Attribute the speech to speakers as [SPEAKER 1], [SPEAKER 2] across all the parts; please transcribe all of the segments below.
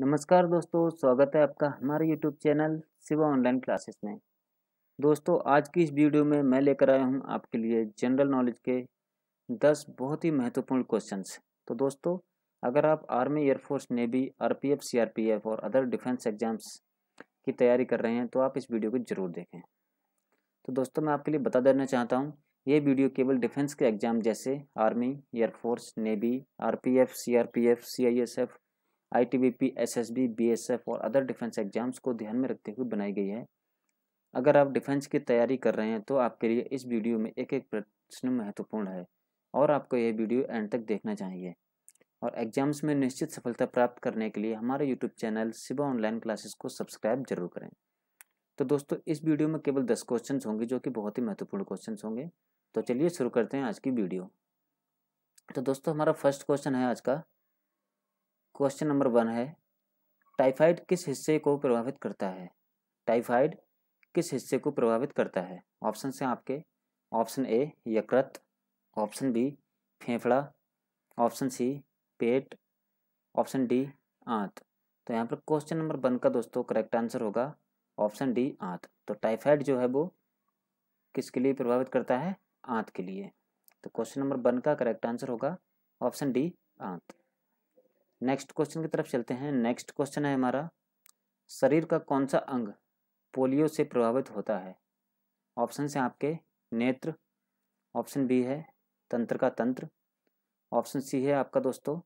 [SPEAKER 1] नमस्कार दोस्तों स्वागत है आपका हमारे YouTube channel Shiva online classes में दोस्तों आज की इस वीडियो में मैं लेकर आया हूं आपके लिए जनरल नॉलेज के 10 बहुत ही महत्वपूर्ण क्वेश्चंस तो दोस्तों अगर आप army air force navy RPF CRPF और अदर डिफेंस एग्जाम्स की तैयारी कर रहे हैं तो आप इस वीडियो को जरूर देखें तो दोस्तों मैं आपके लिए बता देना चाहता हूँ ये वीडियो केवल डिफेंस के एग्जाम जैसे army air force navy I S F ITBP, SSB, BSF और अदर डिफेंस एग्जाम्स को ध्यान में रखते हुए बनाई गई है अगर आप डिफेंस की तैयारी कर रहे हैं तो आपके लिए इस वीडियो में एक एक प्रश्न महत्वपूर्ण है और आपको यह वीडियो एंड तक देखना चाहिए और एग्जाम्स में निश्चित सफलता प्राप्त करने के लिए हमारे YouTube channel Shiva online classes को सब्सक्राइब जरूर करें तो दोस्तों इस वीडियो में केवल दस क्वेश्चन होंगे जो कि बहुत ही महत्वपूर्ण क्वेश्चन होंगे तो चलिए शुरू करते हैं आज की वीडियो तो दोस्तों हमारा फर्स्ट क्वेश्चन है आज का क्वेश्चन नंबर वन है टाइफाइड किस हिस्से को प्रभावित करता है टाइफाइड किस हिस्से को प्रभावित करता है ऑप्शन से आपके ऑप्शन ए यकृत ऑप्शन बी फेफड़ा ऑप्शन सी पेट ऑप्शन डी आंत तो यहाँ पर क्वेश्चन नंबर वन का दोस्तों करेक्ट आंसर होगा ऑप्शन डी आंत तो टाइफाइड जो है वो किसके लिए प्रभावित करता है आंत के लिए तो क्वेश्चन नंबर वन का करेक्ट आंसर होगा ऑप्शन डी आंत नेक्स्ट क्वेश्चन की तरफ चलते हैं नेक्स्ट क्वेश्चन है हमारा शरीर का कौन सा अंग पोलियो से प्रभावित होता है ऑप्शन से आपके नेत्र ऑप्शन बी है तंत्र का तंत्र ऑप्शन सी है आपका दोस्तों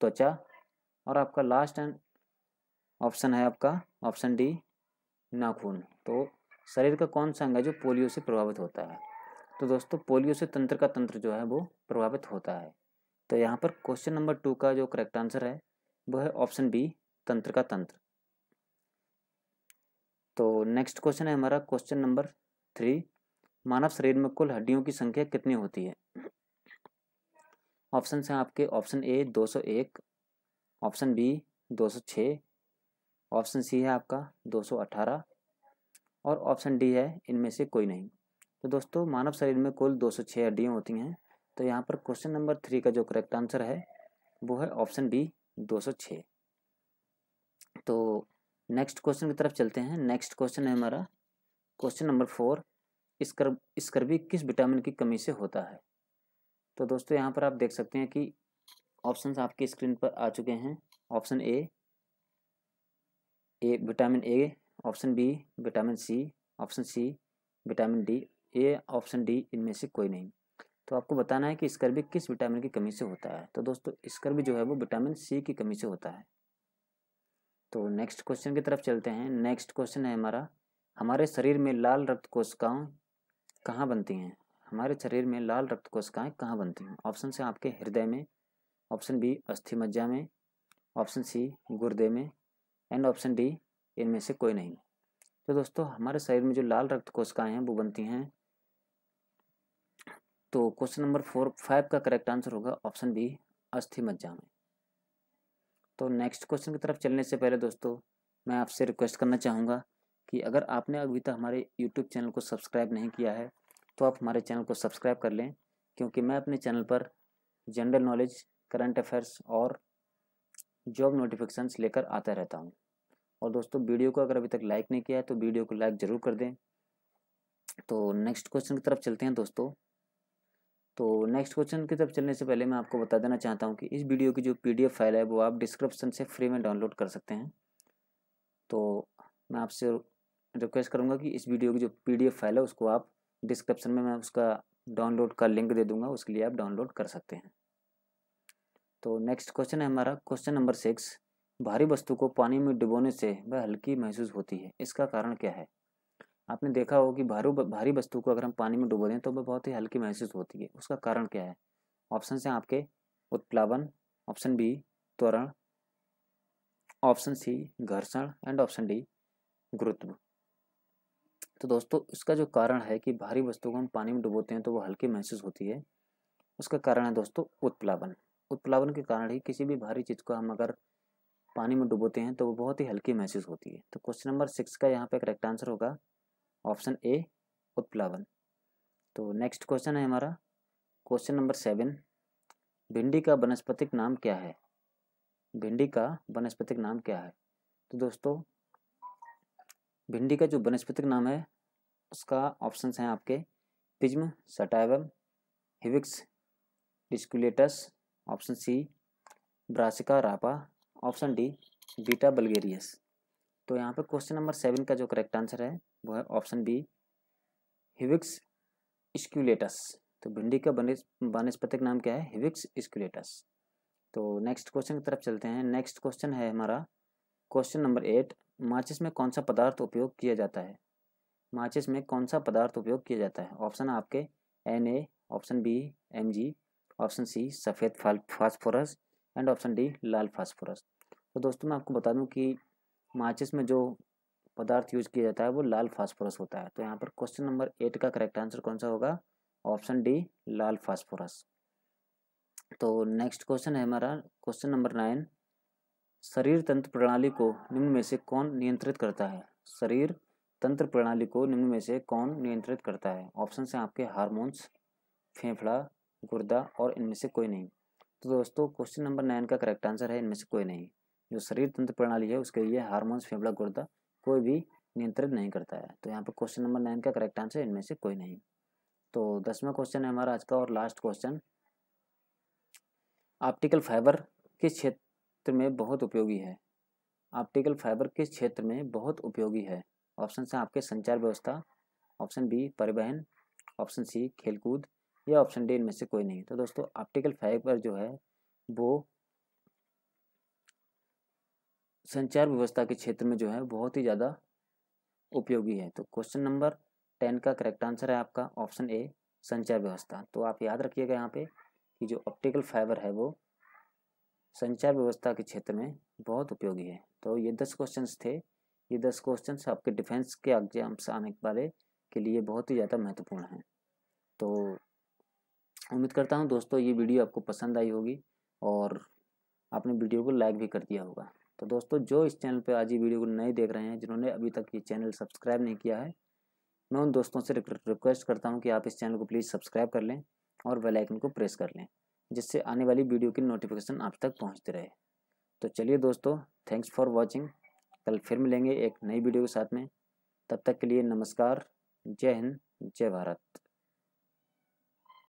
[SPEAKER 1] त्वचा और आपका लास्ट एंड ऑप्शन है आपका ऑप्शन डी नाखून तो शरीर का कौन सा अंग है जो पोलियो से प्रभावित होता है तो दोस्तों पोलियो से तंत्र का तंत्र जो है वो प्रभावित होता है तो यहाँ पर क्वेश्चन नंबर टू का जो करेक्ट आंसर है वो है ऑप्शन बी तंत्र का तंत्र तो नेक्स्ट क्वेश्चन है हमारा क्वेश्चन नंबर थ्री मानव शरीर में कुल हड्डियों की संख्या कितनी होती है ऑप्शन हैं आपके option A 201 option B 206 option C है आपका 218 और ऑप्शन डी है इनमें से कोई नहीं तो दोस्तों मानव शरीर में कुल 206 हड्डियाँ होती हैं तो यहाँ पर क्वेश्चन नंबर थ्री का जो करेक्ट आंसर है वो है ऑप्शन बी 206 तो नेक्स्ट क्वेश्चन की तरफ चलते हैं नेक्स्ट क्वेश्चन है हमारा क्वेश्चन नंबर फोर स्कर स्कर्वी किस विटामिन की कमी से होता है तो दोस्तों यहाँ पर आप देख सकते हैं कि ऑप्शंस आपकी स्क्रीन पर आ चुके हैं option A A vitamin A option B vitamin C option C vitamin D A option D इनमें से कोई नहीं तो आपको बताना है कि स्कर्बिक किस विटामिन की कमी से होता है तो दोस्तों स्कर्बिक जो है वो विटामिन सी की कमी से होता है तो नेक्स्ट क्वेश्चन की तरफ चलते हैं नेक्स्ट क्वेश्चन है हमारा हमारे शरीर में लाल रक्त कोशिकाएं कहाँ बनती हैं हमारे शरीर में लाल रक्त कोशिकाएं कहाँ बनती हैं ऑप्शन से आपके हृदय में ऑप्शन बी अस्थि मज्जा में ऑप्शन सी गुर्दे में एंड ऑप्शन डी इनमें से कोई नहीं तो दोस्तों हमारे शरीर में जो लाल रक्त कोशिकाएं हैं वो बनती हैं तो क्वेश्चन नंबर फोर फाइव का करेक्ट आंसर होगा ऑप्शन बी अस्थि मज्जा में तो नेक्स्ट क्वेश्चन की तरफ चलने से पहले दोस्तों मैं आपसे रिक्वेस्ट करना चाहूँगा कि अगर आपने अभी तक हमारे यूट्यूब चैनल को सब्सक्राइब नहीं किया है तो आप हमारे चैनल को सब्सक्राइब कर लें क्योंकि मैं अपने चैनल पर जनरल नॉलेज करंट अफेयर्स और जॉब नोटिफिकेशंस लेकर आता रहता हूँ और दोस्तों वीडियो को अगर अभी तक लाइक नहीं किया है तो वीडियो को लाइक ज़रूर कर दें तो नेक्स्ट क्वेश्चन की तरफ चलते हैं दोस्तों तो नेक्स्ट क्वेश्चन की तरफ चलने से पहले मैं आपको बता देना चाहता हूँ कि इस वीडियो की जो पीडीएफ फाइल है वो आप डिस्क्रिप्शन से फ्री में डाउनलोड कर सकते हैं तो मैं आपसे रिक्वेस्ट करूँगा कि इस वीडियो की जो पीडीएफ फाइल है उसको आप डिस्क्रिप्शन में मैं उसका डाउनलोड का लिंक दे दूँगा उसके लिए आप डाउनलोड कर सकते हैं तो नेक्स्ट क्वेश्चन है हमारा क्वेश्चन नंबर सिक्स भारी वस्तु को पानी में डुबोने से वह हल्की महसूस होती है इसका कारण क्या है आपने देखा हो कि भारू भारी वस्तु को अगर हम पानी में डुबो दें तो वह बहुत ही हल्की महसूस होती है उसका कारण क्या है ऑप्शन से आपके उत्प्लावन ऑप्शन बी त्वरण ऑप्शन सी घर्षण एंड ऑप्शन डी गुरुत्व तो दोस्तों इसका जो कारण है कि भारी वस्तु को हम पानी में डुबोते हैं तो वो हल्की महसूस होती है उसका कारण है दोस्तों उत्प्लावन उत्प्लावन के कारण ही किसी भी भारी चीज़ को हम अगर पानी में डुबोते हैं तो वो बहुत ही हल्की महसूस होती है तो क्वेश्चन नंबर सिक्स का यहाँ पे करेक्ट आंसर होगा ऑप्शन ए उत्प्लावन तो नेक्स्ट क्वेश्चन है हमारा क्वेश्चन नंबर सेवन भिंडी का वनस्पतिक नाम क्या है भिंडी का वनस्पतिक नाम क्या है तो दोस्तों भिंडी का जो वनस्पतिक नाम है उसका ऑप्शंस हैं आपके Pisum sativum Hibiscus esculentus option C Brassica rapa option D Beta vulgaris तो यहाँ पे क्वेश्चन नंबर सेवन का जो करेक्ट आंसर है वो है ऑप्शन बी हिविक्स स्क्यूलेटस तो भिंडी का वनस्पतिक नाम क्या है हिविक्स स्क्यूलेटस तो नेक्स्ट क्वेश्चन की तरफ चलते हैं नेक्स्ट क्वेश्चन है हमारा क्वेश्चन नंबर एट माचिस में कौन सा पदार्थ उपयोग किया जाता है माचिस में कौन सा पदार्थ उपयोग किया जाता है ऑप्शन आपके N A option B M G option C सफ़ेद फास्फोरस एंड ऑप्शन डी लाल फास्फोरस तो दोस्तों मैं आपको बता दूं कि माचिस में जो पदार्थ यूज किया जाता है वो लाल फास्फोरस होता है तो यहाँ पर क्वेश्चन नंबर एट का करेक्ट आंसर कौन सा होगा ऑप्शन डी लाल फास्फोरस तो नेक्स्ट क्वेश्चन है हमारा क्वेश्चन नंबर नाइन शरीर तंत्र प्रणाली को निम्न में से कौन नियंत्रित करता है शरीर तंत्र प्रणाली को निम्न में से कौन नियंत्रित करता है ऑप्शन हैं आपके हारमोन्स फेफड़ा गुर्दा और इनमें से कोई नहीं तो दोस्तों क्वेश्चन नंबर नाइन का करेक्ट आंसर है इनमें से कोई नहीं जो शरीर तंत्र प्रणाली है उसके लिए हार्मोन्स फेफड़ा गुर्दा कोई भी नियंत्रित नहीं करता है तो यहाँ पर क्वेश्चन नंबर नाइन का करेक्ट आंसर इनमें से कोई नहीं तो दसवा क्वेश्चन है हमारा आज का और लास्ट क्वेश्चन ऑप्टिकल फाइबर किस क्षेत्र में बहुत उपयोगी है ऑप्टिकल फाइबर किस क्षेत्र में बहुत उपयोगी है ऑप्शन से आपके संचार व्यवस्था ऑप्शन बी परिवहन ऑप्शन सी खेलकूद या ऑप्शन डी इनमें से कोई नहीं तो दोस्तों ऑप्टिकल फाइबर जो है वो संचार व्यवस्था के क्षेत्र में जो है बहुत ही ज़्यादा उपयोगी है तो क्वेश्चन नंबर टेन का करेक्ट आंसर है आपका ऑप्शन ए संचार व्यवस्था तो आप याद रखिएगा यहाँ पे कि जो ऑप्टिकल फाइबर है वो संचार व्यवस्था के क्षेत्र में बहुत उपयोगी है तो ये दस क्वेश्चन थे ये दस क्वेश्चन आपके डिफेंस के एग्जाम्स आने वाले के लिए बहुत ही ज़्यादा महत्वपूर्ण हैं तो उम्मीद करता हूँ दोस्तों ये वीडियो आपको पसंद आई होगी और आपने वीडियो को लाइक भी कर दिया होगा तो दोस्तों जो इस चैनल पर आज ही वीडियो को नहीं देख रहे हैं जिन्होंने अभी तक ये चैनल सब्सक्राइब नहीं किया है मैं उन दोस्तों से रिक्वेस्ट करता हूँ कि आप इस चैनल को प्लीज़ सब्सक्राइब कर लें और बेलाइकन को प्रेस कर लें जिससे आने वाली वीडियो की नोटिफिकेशन आप तक पहुँचते रहे तो चलिए दोस्तों थैंक्स फॉर वॉचिंग कल फिर मिलेंगे एक नई वीडियो के साथ में तब तक के लिए नमस्कार जय हिंद जय भारत